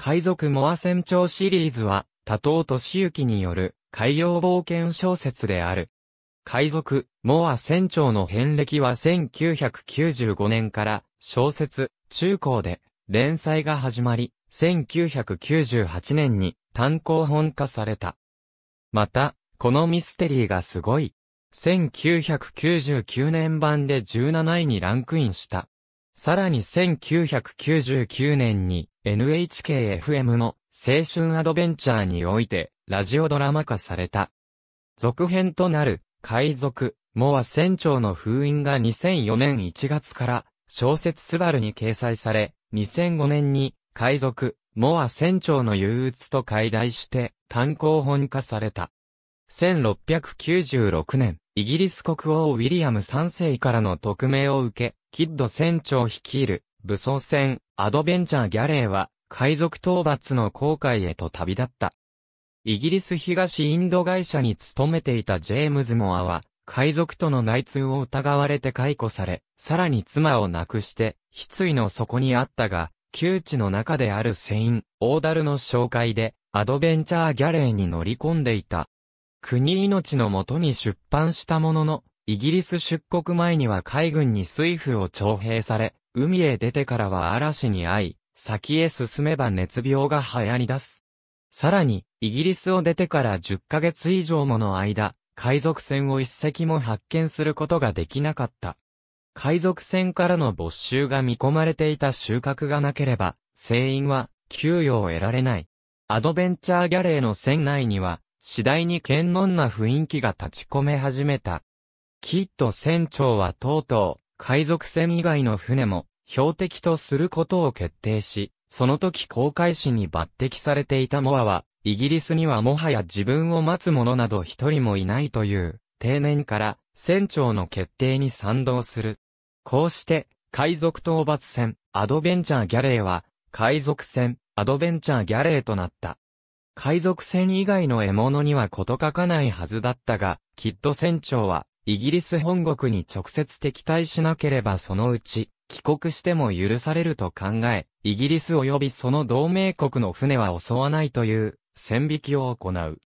海賊モア船長シリーズは、多頭敏行による海洋冒険小説である。海賊、モア船長の遍歴は1995年から小説、中高で連載が始まり、1998年に単行本化された。また、このミステリーがすごい。1999年版で17位にランクインした。さらに1999年に NHKFM の青春アドベンチャーにおいてラジオドラマ化された。続編となる海賊、モア船長の封印が2004年1月から小説スバルに掲載され、2005年に海賊、モア船長の憂鬱と解題して単行本化された。1696年、イギリス国王ウィリアム3世からの匿名を受け、キッド船長率いる武装船アドベンチャーギャレーは、海賊討伐の航海へと旅立った。イギリス東インド会社に勤めていたジェームズ・モアは、海賊との内通を疑われて解雇され、さらに妻を亡くして、失意の底にあったが、窮地の中である船員、オーダルの紹介で、アドベンチャーギャレーに乗り込んでいた。国命のもとに出版したものの、イギリス出国前には海軍に水夫を徴兵され、海へ出てからは嵐に遭い、先へ進めば熱病が流行り出す。さらに、イギリスを出てから10ヶ月以上もの間、海賊船を一隻も発見することができなかった。海賊船からの没収が見込まれていた収穫がなければ、船員は給与を得られない。アドベンチャーギャレーの船内には、次第に健能な雰囲気が立ち込め始めた。きっと船長はとうとう、海賊船以外の船も標的とすることを決定し、その時航海士に抜擢されていたモアは、イギリスにはもはや自分を待つ者など一人もいないという、定年から船長の決定に賛同する。こうして、海賊討伐船、アドベンチャーギャレーは、海賊船、アドベンチャーギャレーとなった。海賊船以外の獲物には事欠かないはずだったが、きっと船長は、イギリス本国に直接敵対しなければそのうち、帰国しても許されると考え、イギリス及びその同盟国の船は襲わないという、線引きを行う。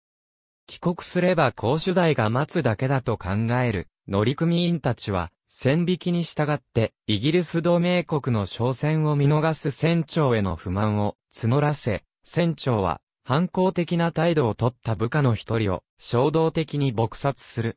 帰国すれば公主代が待つだけだと考える、乗組員たちは、線引きに従って、イギリス同盟国の商船を見逃す船長への不満を募らせ、船長は、反抗的な態度をとった部下の一人を、衝動的に撲殺する。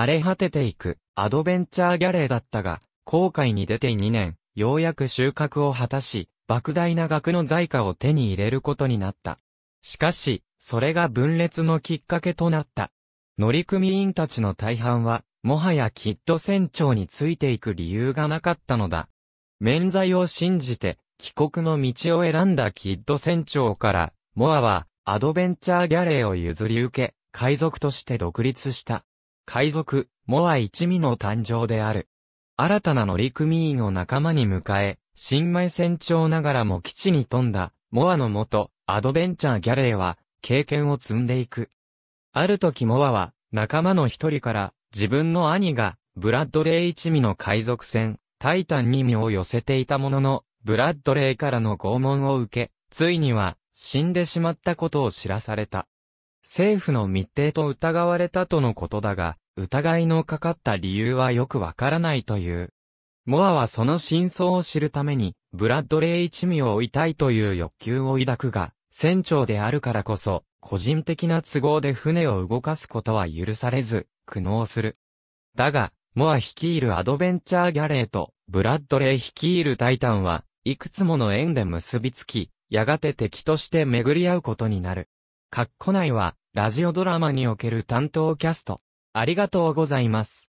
荒れ果てていくアドベンチャーギャレーだったが、航海に出て2年、ようやく収穫を果たし、莫大な額の財貨を手に入れることになった。しかし、それが分裂のきっかけとなった。乗組員たちの大半は、もはやキッド船長についていく理由がなかったのだ。免罪を信じて、帰国の道を選んだキッド船長から、モアは、アドベンチャーギャレーを譲り受け、海賊として独立した。海賊、モア一味の誕生である。新たな乗組員を仲間に迎え、新米船長ながらも基地に富んだ、モアの元、アドベンチャーギャレーは、経験を積んでいく。ある時モアは、仲間の一人から、自分の兄が、ブラッドレー一味の海賊船、タイタンに身を寄せていたものの、ブラッドレーからの拷問を受け、ついには、死んでしまったことを知らされた。政府の密偵と疑われたとのことだが、疑いのかかった理由はよくわからないという。モアはその真相を知るために、ブラッドレイ一味を追いたいという欲求を抱くが、船長であるからこそ、個人的な都合で船を動かすことは許されず、苦悩する。だが、モア率いるアドベンチャーギャレーと、ブラッドレイ率いるタイタンは、いくつもの縁で結びつき、やがて敵として巡り合うことになる。カッコ内は、ラジオドラマにおける担当キャスト。ありがとうございます。